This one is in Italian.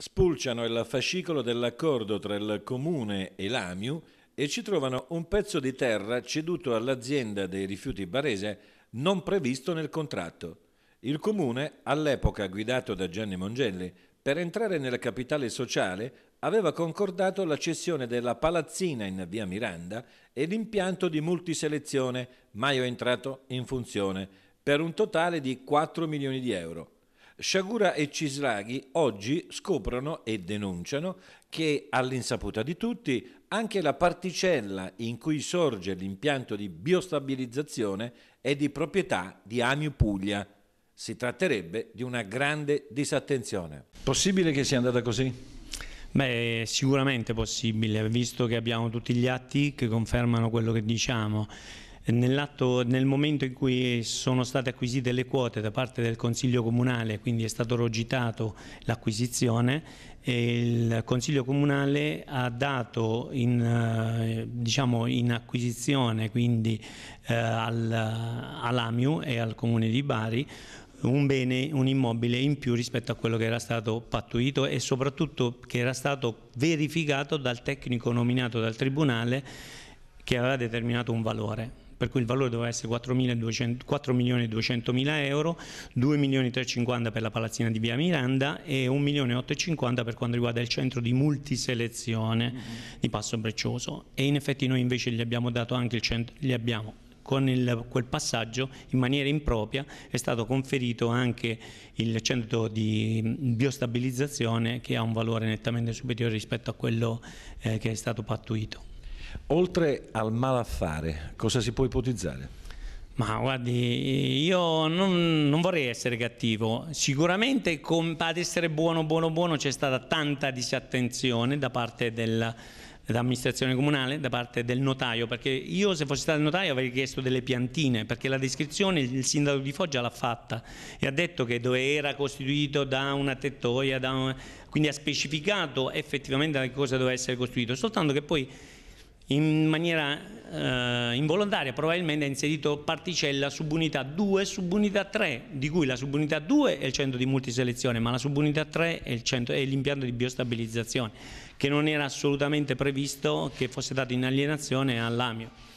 Spulciano il fascicolo dell'accordo tra il comune e l'AMIU e ci trovano un pezzo di terra ceduto all'azienda dei rifiuti barese non previsto nel contratto. Il comune, all'epoca guidato da Gianni Mongelli, per entrare nella capitale sociale aveva concordato la cessione della palazzina in via Miranda e l'impianto di multiselezione, mai entrato in funzione, per un totale di 4 milioni di euro. Sciagura e Cislaghi oggi scoprono e denunciano che all'insaputa di tutti anche la particella in cui sorge l'impianto di biostabilizzazione è di proprietà di Amiu Puglia. Si tratterebbe di una grande disattenzione. Possibile che sia andata così? Beh, sicuramente possibile, visto che abbiamo tutti gli atti che confermano quello che diciamo nel momento in cui sono state acquisite le quote da parte del Consiglio Comunale, quindi è stato rogitato l'acquisizione, il Consiglio Comunale ha dato in, eh, diciamo, in acquisizione quindi, eh, al, all'AMIU e al Comune di Bari un bene, un immobile in più rispetto a quello che era stato pattuito e soprattutto che era stato verificato dal tecnico nominato dal Tribunale che aveva determinato un valore per cui il valore doveva essere 4 milioni e 200 mila euro, 2 milioni e 350 per la palazzina di Via Miranda e 1 milione e 850 per quanto riguarda il centro di multiselezione mm-hmm. di Passo Breccioso e in effetti noi invece gli abbiamo dato anche il centro, gli abbiamo con il, quel passaggio in maniera impropria è stato conferito anche il centro di biostabilizzazione che ha un valore nettamente superiore rispetto a quello eh, che è stato pattuito. Oltre al malaffare, cosa si può ipotizzare? Ma guardi, io non, non, vorrei essere cattivo, sicuramente con, ad essere buono, buono, buono c'è stata tanta disattenzione da parte dell'amministrazione comunale, da parte del notaio, perché io se fossi stato il notaio avrei chiesto delle piantine, perché la descrizione il sindaco di Foggia l'ha fatta e ha detto che dove era costituito da una tettoia, da un, quindi ha specificato effettivamente da cosa doveva essere costruito, soltanto che poi in maniera eh, involontaria probabilmente ha inserito particella subunità 2 e subunità 3, di cui la subunità 2 è il centro di multiselezione, ma la subunità 3 è, l'impianto di biostabilizzazione, che non era assolutamente previsto che fosse dato in alienazione all'AMIO.